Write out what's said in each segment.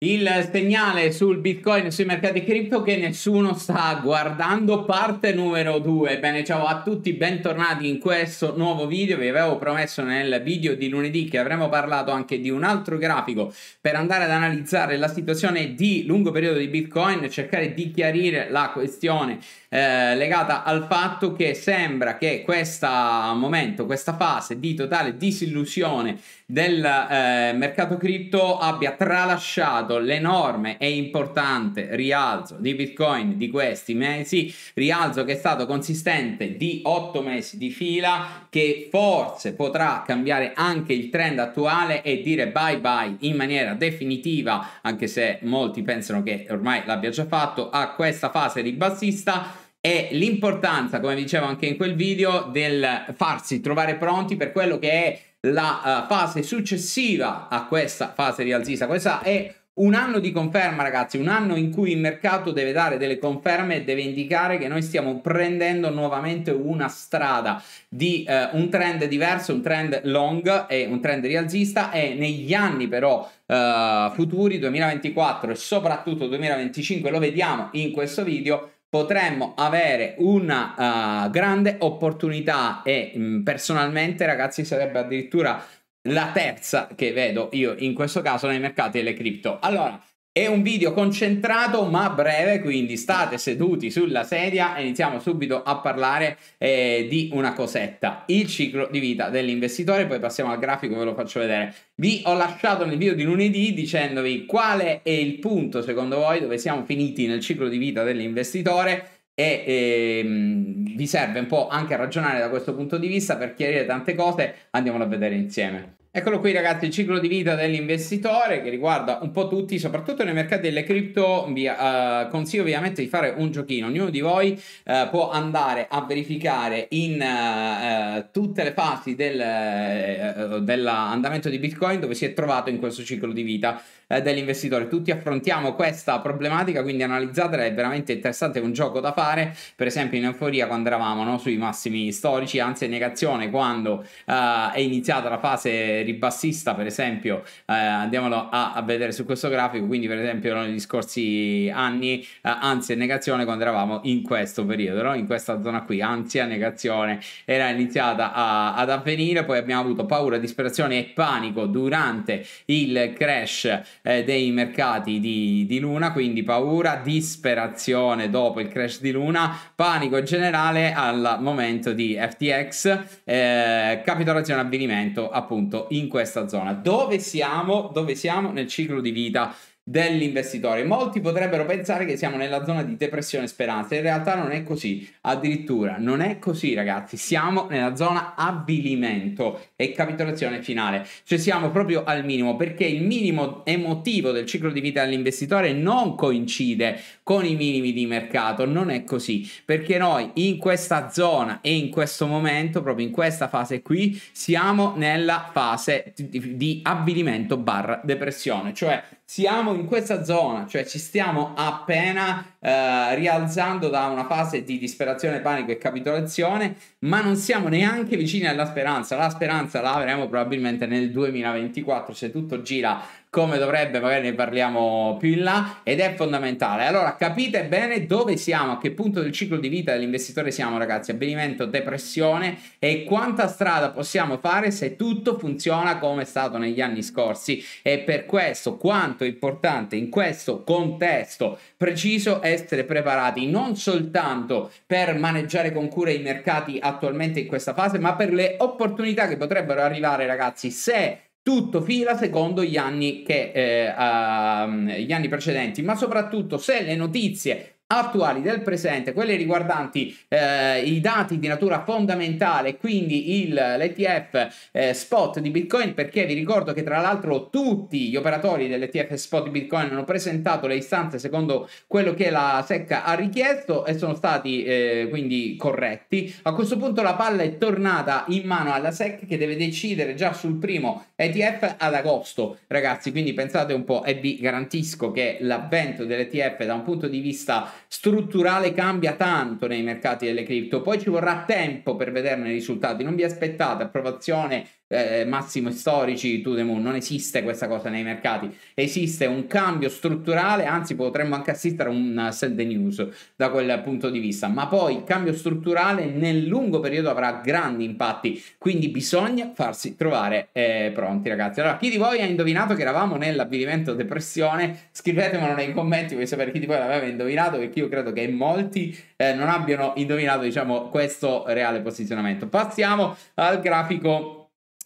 Il segnale sul Bitcoin sui mercati cripto che nessuno sta guardando, parte numero 2. Bene, ciao a tutti, bentornati in questo nuovo video. Vi avevo promesso nel video di lunedì che avremmo parlato anche di un altro grafico per andare ad analizzare la situazione di lungo periodo di Bitcoin, cercare di chiarire la questione eh, legata al fatto che sembra che questo momento, questa fase di totale disillusione del eh, mercato cripto abbia tralasciato l'enorme e importante rialzo di Bitcoin di questi mesi, rialzo che è stato consistente di 8 mesi di fila, che forse potrà cambiare anche il trend attuale e dire bye bye in maniera definitiva, anche se molti pensano che ormai l'abbia già fatto, a questa fase ribassista è l'importanza, come dicevo anche in quel video, del farsi trovare pronti per quello che è la uh, fase successiva a questa fase rialzista. Questa è un anno di conferma, ragazzi, un anno in cui il mercato deve dare delle conferme e deve indicare che noi stiamo prendendo nuovamente una strada di uh, un trend diverso, un trend long e un trend rialzista e negli anni però uh, futuri 2024 e soprattutto 2025 lo vediamo in questo video potremmo avere una uh, grande opportunità e mh, mm, personalmente ragazzi sarebbe addirittura la terza che vedo io in questo caso nei mercati delle cripto. Allora, è un video concentrato ma breve, quindi state seduti sulla sedia e iniziamo subito a parlare eh, di una cosetta, il ciclo di vita dell'investitore, poi passiamo al grafico ve lo faccio vedere. Vi ho lasciato nel video di lunedì dicendovi qual è il punto secondo voi dove siamo finiti nel ciclo di vita dell'investitore e ehm, vi serve un po' anche ragionare da questo punto di vista per chiarire tante cose, andiamolo a vedere insieme. Eccolo qui ragazzi, il ciclo di vita dell'investitore che riguarda un po' tutti, soprattutto nei mercati delle cripto, vi eh, consiglio ovviamente di fare un giochino, ognuno di voi eh, può andare a verificare in eh, eh tutte le fasi del, eh, eh, dell'andamento di Bitcoin dove si è trovato in questo ciclo di vita eh, dell'investitore. Tutti affrontiamo questa problematica, quindi analizzatela, è veramente interessante, è un gioco da fare, per esempio in euforia quando eravamo no, sui massimi storici, anzi in negazione quando eh, è iniziata la fase ribassista, per esempio, eh, andiamolo a, a, vedere su questo grafico, quindi per esempio negli scorsi anni, eh, anzi in negazione quando eravamo in questo periodo, no? in questa zona qui, ansia, negazione, era iniziata a, ad avvenire, poi abbiamo avuto paura, disperazione e panico durante il crash eh, dei mercati di, di Luna, quindi paura, disperazione dopo il crash di Luna, panico generale al momento di FTX, eh, capitolazione avvenimento appunto in questa zona. Dove siamo? Dove siamo nel ciclo di vita dell'investitore. Molti potrebbero pensare che siamo nella zona di depressione e speranza, in realtà non è così, addirittura non è così ragazzi, siamo nella zona avvilimento e capitolazione finale, cioè siamo proprio al minimo perché il minimo emotivo del ciclo di vita dell'investitore non coincide con i minimi di mercato, non è così, perché noi in questa zona e in questo momento, proprio in questa fase qui, siamo nella fase di avvilimento barra depressione, cioè siamo in questa zona, cioè ci stiamo appena eh, rialzando da una fase di disperazione, panico e capitolazione, ma non siamo neanche vicini alla speranza. La speranza la avremo probabilmente nel 2024 se cioè tutto gira come dovrebbe, magari ne parliamo più in là, ed è fondamentale. Allora capite bene dove siamo, a che punto del ciclo di vita dell'investitore siamo ragazzi, avvenimento, depressione e quanta strada possiamo fare se tutto funziona come è stato negli anni scorsi e per questo quanto è importante in questo contesto preciso essere preparati non soltanto per maneggiare con cura i mercati attualmente in questa fase ma per le opportunità che potrebbero arrivare ragazzi se tutto fila secondo gli anni, che, eh, uh, gli anni precedenti, ma soprattutto se le notizie attuali del presente, quelle riguardanti eh, i dati di natura fondamentale, quindi il, l'ETF eh, spot di Bitcoin, perché vi ricordo che tra l'altro tutti gli operatori dell'ETF spot di Bitcoin hanno presentato le istanze secondo quello che la SEC ha richiesto e sono stati eh, quindi corretti. A questo punto la palla è tornata in mano alla SEC che deve decidere già sul primo ETF ad agosto, ragazzi, quindi pensate un po' e vi garantisco che l'avvento dell'ETF da un punto di vista strutturale cambia tanto nei mercati delle cripto, poi ci vorrà tempo per vederne i risultati, non vi aspettate approvazione eh, massimo storici to the moon, non esiste questa cosa nei mercati, esiste un cambio strutturale, anzi potremmo anche assistere a un set the news da quel punto di vista, ma poi il cambio strutturale nel lungo periodo avrà grandi impatti, quindi bisogna farsi trovare eh, pronti ragazzi. Allora, chi di voi ha indovinato che eravamo nell'avvilimento depressione? Scrivetemelo nei commenti, voglio sapere chi di voi l'aveva indovinato, perché io credo che molti eh, non abbiano indovinato diciamo questo reale posizionamento. Passiamo al grafico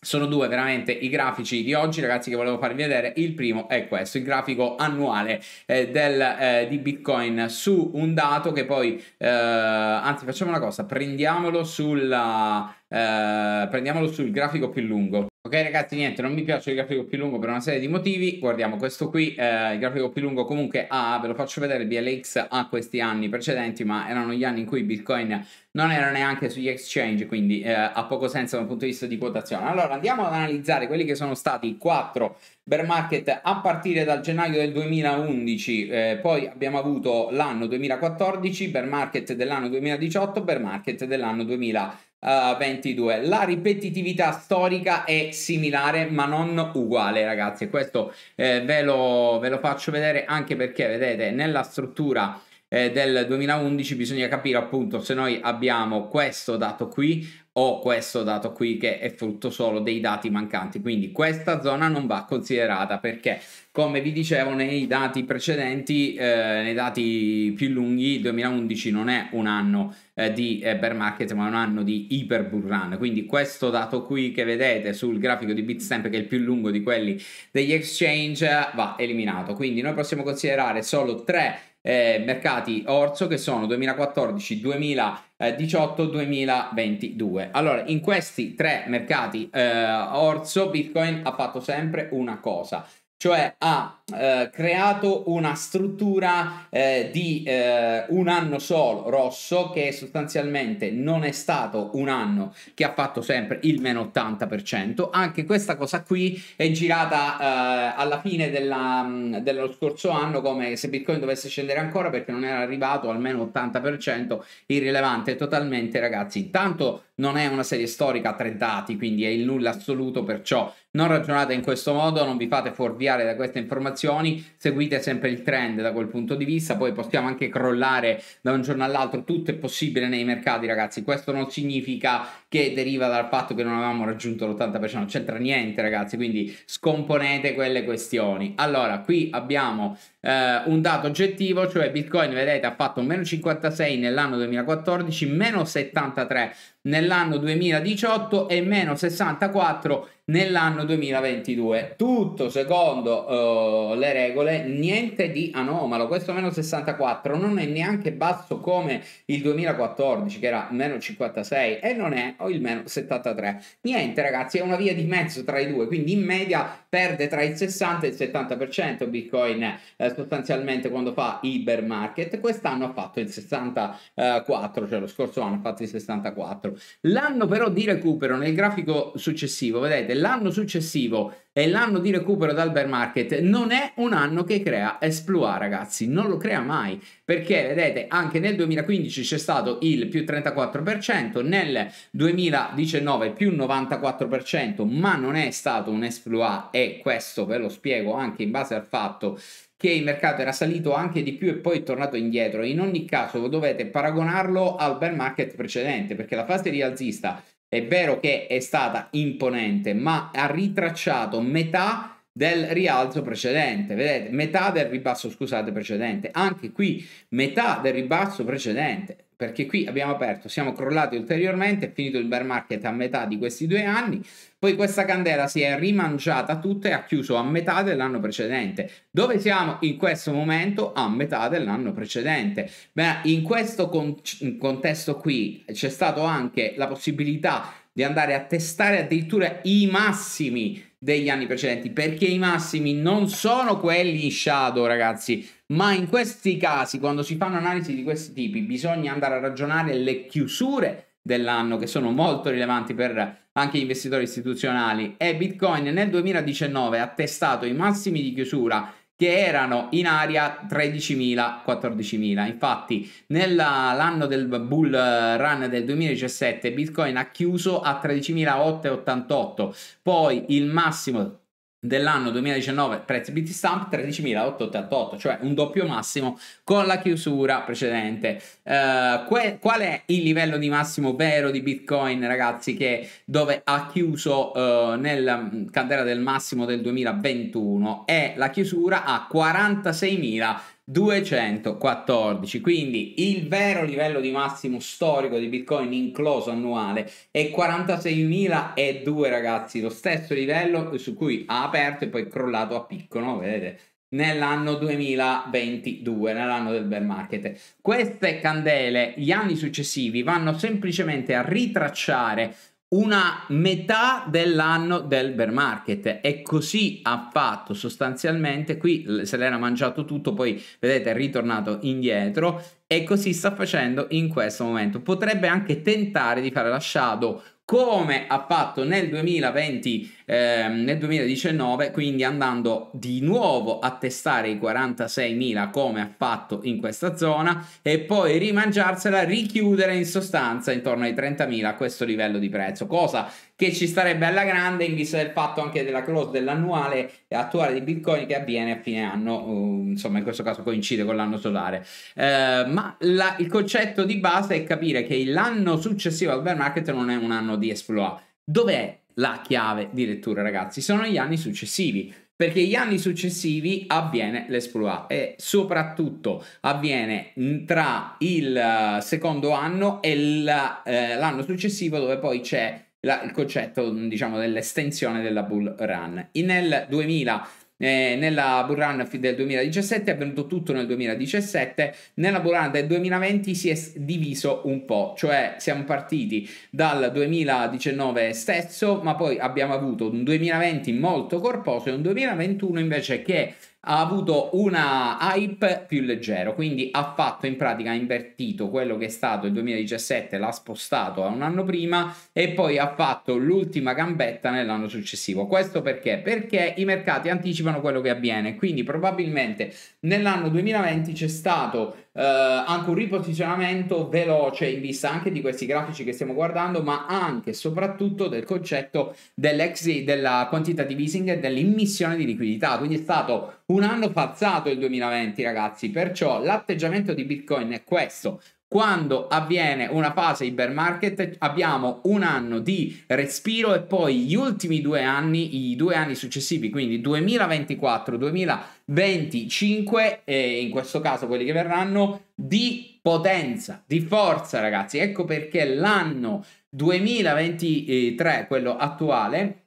sono due veramente i grafici di oggi ragazzi che volevo farvi vedere il primo è questo il grafico annuale eh, del, eh, di bitcoin su un dato che poi eh, anzi facciamo una cosa prendiamolo sulla eh, prendiamolo sul grafico più lungo Ok ragazzi, niente, non mi piace il grafico più lungo per una serie di motivi, guardiamo questo qui, eh, il grafico più lungo comunque ha, ah, ve lo faccio vedere, il BLX ha questi anni precedenti, ma erano gli anni in cui Bitcoin non era neanche sugli exchange, quindi eh, ha poco senso dal punto di vista di quotazione. Allora andiamo ad analizzare quelli che sono stati i quattro bear market a partire dal gennaio del 2011, eh, poi abbiamo avuto l'anno 2014, bear market dell'anno 2018, bear market dell'anno 2018. 22. Eh, La ripetitività storica è similare ma non uguale ragazzi e questo eh, ve, lo, ve lo faccio vedere anche perché vedete nella struttura eh, del 2011 bisogna capire appunto se noi abbiamo questo dato qui o questo dato qui che è frutto solo dei dati mancanti quindi questa zona non va considerata perché come vi dicevo nei dati precedenti eh, nei dati più lunghi il 2011 non è un anno eh, di eh, bear market ma è un anno di iper bull run quindi questo dato qui che vedete sul grafico di Bitstamp che è il più lungo di quelli degli exchange va eliminato quindi noi possiamo considerare solo tre eh, mercati orzo che sono 2014, 2018, 2022. Allora, in questi tre mercati eh, orzo Bitcoin ha fatto sempre una cosa, cioè ha eh, creato una struttura eh, di eh, un anno solo rosso che sostanzialmente non è stato un anno che ha fatto sempre il meno 80% anche questa cosa qui è girata eh, alla fine della, dello scorso anno come se bitcoin dovesse scendere ancora perché non era arrivato al meno 80% irrilevante totalmente ragazzi intanto non è una serie storica a tre dati quindi è il nulla assoluto perciò non ragionate in questo modo non vi fate fuorviare copiare da queste informazioni, seguite sempre il trend da quel punto di vista, poi possiamo anche crollare da un giorno all'altro, tutto è possibile nei mercati ragazzi, questo non significa che deriva dal fatto che non avevamo raggiunto l'80%, non c'entra niente ragazzi, quindi scomponete quelle questioni. Allora, qui abbiamo Uh, un dato oggettivo, cioè Bitcoin, vedete, ha fatto meno 56 nell'anno 2014, meno 73 nell'anno 2018 e meno 64 nell'anno 2022. Tutto secondo uh, le regole, niente di anomalo. Questo meno 64 non è neanche basso come il 2014 che era meno 56 e non è o il meno 73. Niente ragazzi, è una via di mezzo tra i due, quindi in media perde tra il 60 e il 70% Bitcoin eh, sostanzialmente quando fa Iber market, quest'anno ha fatto il 64, cioè lo scorso anno ha fatto il 64. L'anno però di recupero nel grafico successivo, vedete, l'anno successivo e l'anno di recupero dal bear market non è un anno che crea Esploa ragazzi, non lo crea mai perché vedete anche nel 2015 c'è stato il più 34%, nel 2019 più 94% ma non è stato un Esploa e questo ve lo spiego anche in base al fatto che il mercato era salito anche di più e poi è tornato indietro. In ogni caso dovete paragonarlo al bear market precedente perché la fase rialzista è vero che è stata imponente, ma ha ritracciato metà del rialzo precedente, vedete, metà del ribasso, scusate, precedente, anche qui metà del ribasso precedente, perché qui abbiamo aperto, siamo crollati ulteriormente, è finito il bear market a metà di questi due anni, poi questa candela si è rimangiata tutta e ha chiuso a metà dell'anno precedente. Dove siamo in questo momento? A metà dell'anno precedente. Beh, in questo con contesto qui c'è stato anche la possibilità di andare a testare addirittura i massimi degli anni precedenti perché i massimi non sono quelli in shadow ragazzi ma in questi casi quando si fanno analisi di questi tipi bisogna andare a ragionare le chiusure dell'anno che sono molto rilevanti per anche gli investitori istituzionali e Bitcoin nel 2019 ha testato i massimi di chiusura che erano in aria 13.000-14.000. Infatti, nell'anno del bull run del 2017, Bitcoin ha chiuso a 13.888, poi il massimo dell'anno 2019 prezzi BT Stamp 13.888, cioè un doppio massimo con la chiusura precedente. Uh, qual è il livello di massimo vero di Bitcoin, ragazzi, che dove ha chiuso uh, nel mm, candela del massimo del 2021? È la chiusura a 46.000 214 quindi il vero livello di massimo storico di bitcoin incloso annuale è 46.002 ragazzi lo stesso livello su cui ha aperto e poi crollato a picco no? vedete nell'anno 2022, nell'anno del bear market. Queste candele, gli anni successivi, vanno semplicemente a ritracciare una metà dell'anno del bear market e così ha fatto sostanzialmente qui se l'era mangiato tutto poi vedete è ritornato indietro e così sta facendo in questo momento potrebbe anche tentare di fare la shadow come ha fatto nel 2020, eh, nel 2019, quindi andando di nuovo a testare i 46.000 come ha fatto in questa zona e poi rimangiarsela, richiudere in sostanza intorno ai 30.000 a questo livello di prezzo, cosa che ci starebbe alla grande in vista del fatto anche della close dell'annuale attuale di Bitcoin che avviene a fine anno, uh, insomma in questo caso coincide con l'anno solare. Eh, ma la, il concetto di base è capire che l'anno successivo al bear market non è un anno di esploit. Dov'è la chiave di lettura, ragazzi? Sono gli anni successivi perché gli anni successivi avviene l'esploit e soprattutto avviene tra il eh, secondo anno e eh, l'anno successivo dove poi c'è la, il concetto diciamo, dell'estensione della bull run. In, nel 2000 eh, nella bull run del 2017 è avvenuto tutto nel 2017 nella bull run del 2020 si è diviso un po' cioè siamo partiti dal 2019 stesso ma poi abbiamo avuto un 2020 molto corposo e un 2021 invece che ha avuto una hype più leggero, quindi ha fatto in pratica ha invertito quello che è stato il 2017, l'ha spostato a un anno prima e poi ha fatto l'ultima gambetta nell'anno successivo. Questo perché? Perché i mercati anticipano quello che avviene, quindi probabilmente nell'anno 2020 c'è stato eh, anche un riposizionamento veloce in vista anche di questi grafici che stiamo guardando, ma anche e soprattutto del concetto dell'exit, della quantità di easing e dell'immissione di liquidità. Quindi è stato un anno passato il 2020, ragazzi. Perciò l'atteggiamento di Bitcoin è questo: quando avviene una fase di bear market abbiamo un anno di respiro e poi gli ultimi due anni, i due anni successivi, quindi 2024-2025, e in questo caso quelli che verranno, di potenza, di forza ragazzi. Ecco perché l'anno 2023, quello attuale,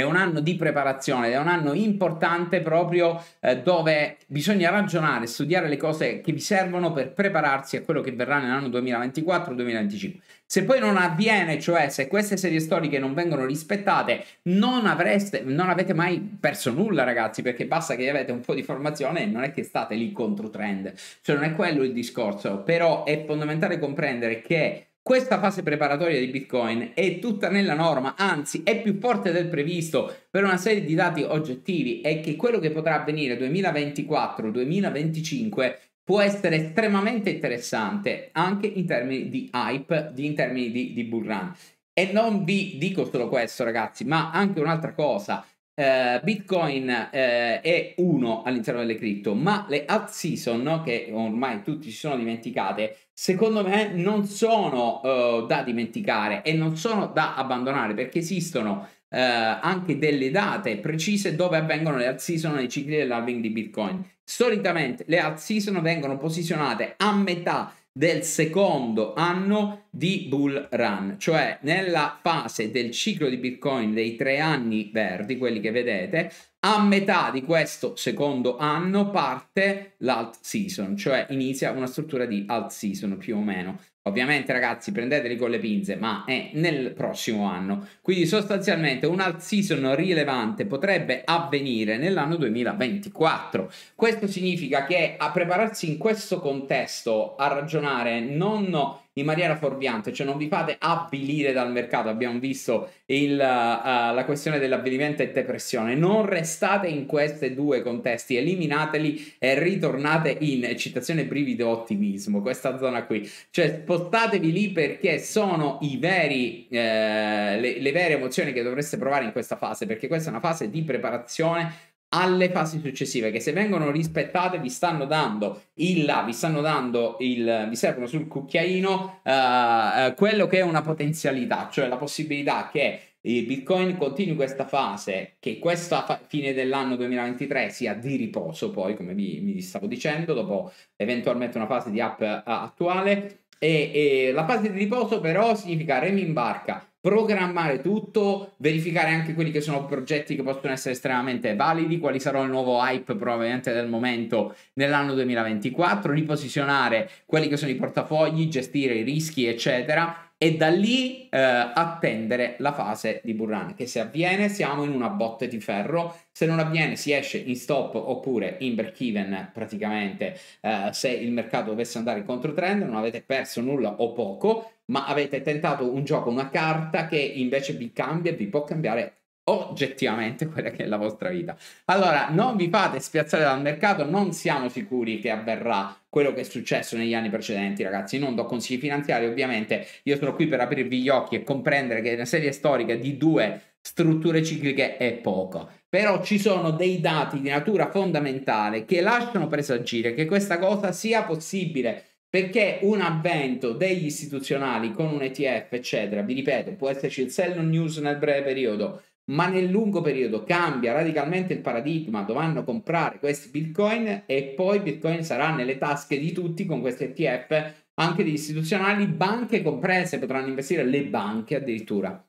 è un anno di preparazione, è un anno importante proprio eh, dove bisogna ragionare, studiare le cose che vi servono per prepararsi a quello che verrà nell'anno 2024-2025. Se poi non avviene, cioè se queste serie storiche non vengono rispettate, non, avreste, non avete mai perso nulla ragazzi, perché basta che avete un po' di formazione e non è che state lì contro trend, cioè non è quello il discorso, però è fondamentale comprendere che questa fase preparatoria di Bitcoin è tutta nella norma, anzi è più forte del previsto per una serie di dati oggettivi e che quello che potrà avvenire 2024-2025 può essere estremamente interessante anche in termini di hype, in termini di, di bull run. E non vi dico solo questo ragazzi, ma anche un'altra cosa eh, Bitcoin eh, è uno all'interno delle cripto, ma le alt season, che ormai tutti si sono dimenticate, secondo me non sono eh, da dimenticare e non sono da abbandonare perché esistono eh, anche delle date precise dove avvengono le alt season nei cicli dell'halving di Bitcoin. Storicamente le alt season vengono posizionate a metà del secondo anno di bull run, cioè nella fase del ciclo di Bitcoin dei tre anni verdi, quelli che vedete, a metà di questo secondo anno parte l'alt season, cioè inizia una struttura di alt season più o meno. Ovviamente ragazzi prendeteli con le pinze, ma è nel prossimo anno. Quindi sostanzialmente un alt season rilevante potrebbe avvenire nell'anno 2024. Questo significa che a prepararsi in questo contesto, a ragionare non in maniera fuorviante, cioè non vi fate avvilire dal mercato, abbiamo visto il, uh, la questione dell'avvilimento e depressione, non restate in questi due contesti, eliminateli e ritornate in eccitazione, brivido, ottimismo, questa zona qui, cioè spostatevi lì perché sono i veri, eh, le, le vere emozioni che dovreste provare in questa fase, perché questa è una fase di preparazione alle fasi successive che se vengono rispettate vi stanno dando il vi stanno dando il vi servono sul cucchiaino uh, quello che è una potenzialità cioè la possibilità che il bitcoin continui questa fase che questa fa fine dell'anno 2023 sia di riposo poi come vi, vi stavo dicendo dopo eventualmente una fase di app uh, eh, attuale e, e la fase di riposo però significa remi remimbarca programmare tutto, verificare anche quelli che sono progetti che possono essere estremamente validi, quali sarà il nuovo hype probabilmente del momento nell'anno 2024, riposizionare quelli che sono i portafogli, gestire i rischi, eccetera e da lì eh, attendere la fase di burrane, che se avviene siamo in una botte di ferro, se non avviene si esce in stop oppure in break even praticamente eh, se il mercato dovesse andare in controtrend, non avete perso nulla o poco, ma avete tentato un gioco, una carta che invece vi cambia, vi può cambiare oggettivamente quella che è la vostra vita. Allora, non vi fate spiazzare dal mercato, non siamo sicuri che avverrà quello che è successo negli anni precedenti, ragazzi. Non do consigli finanziari, ovviamente. Io sono qui per aprirvi gli occhi e comprendere che una serie storica di due strutture cicliche è poco. Però ci sono dei dati di natura fondamentale che lasciano presagire che questa cosa sia possibile perché un avvento degli istituzionali con un ETF, eccetera, vi ripeto, può esserci il sell on news nel breve periodo, ma nel lungo periodo cambia radicalmente il paradigma, dovranno comprare questi bitcoin e poi bitcoin sarà nelle tasche di tutti con questi ETF, anche di istituzionali, banche comprese, potranno investire le banche addirittura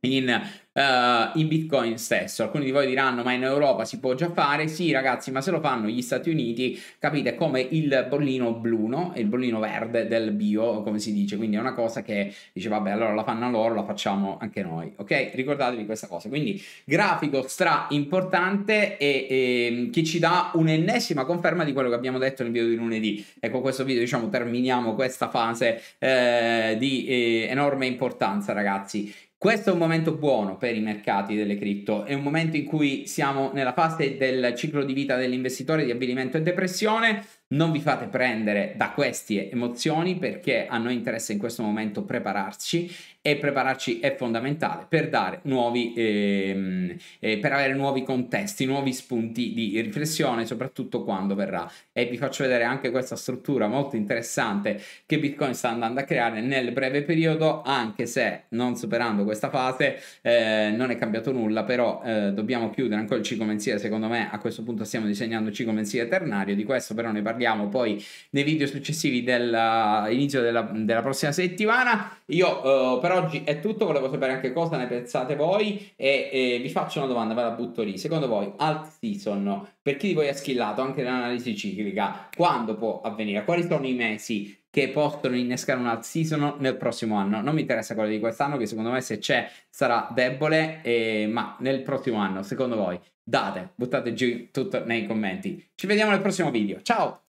in, uh, in, Bitcoin stesso. Alcuni di voi diranno: Ma in Europa si può già fare? Sì, ragazzi, ma se lo fanno gli Stati Uniti, capite come il bollino blu, no? il bollino verde del bio, come si dice. Quindi è una cosa che dice: Vabbè, allora la fanno loro, la facciamo anche noi. Ok, ricordatevi questa cosa. Quindi, grafico stra importante e, e ehm, che ci dà un'ennesima conferma di quello che abbiamo detto nel video di lunedì. E con questo video, diciamo, terminiamo questa fase eh, di eh, enorme importanza, ragazzi. Questo è un momento buono per i mercati delle cripto, è un momento in cui siamo nella fase del ciclo di vita dell'investitore di avvilimento e depressione, non vi fate prendere da queste emozioni perché a noi interessa in questo momento prepararci e prepararci è fondamentale per dare nuovi, ehm, eh, per avere nuovi contesti, nuovi spunti di riflessione, soprattutto quando verrà. E vi faccio vedere anche questa struttura molto interessante che Bitcoin sta andando a creare nel breve periodo, anche se non superando questa fase eh, non è cambiato nulla, però eh, dobbiamo chiudere ancora il ciclo mensile, secondo me a questo punto stiamo disegnando il ciclo mensile ternario, di questo però ne parliamo parliamo poi nei video successivi dell'inizio eh, della, della, prossima settimana. Io uh, per oggi è tutto, volevo sapere anche cosa ne pensate voi e, e vi faccio una domanda, ve la butto lì. Secondo voi, alt season, per chi di voi ha schillato anche l'analisi ciclica, quando può avvenire? Quali sono i mesi che possono innescare un alt season nel prossimo anno. Non mi interessa quello di quest'anno, che secondo me se c'è sarà debole, eh, ma nel prossimo anno, secondo voi, date, buttate giù tutto nei commenti. Ci vediamo nel prossimo video. Ciao!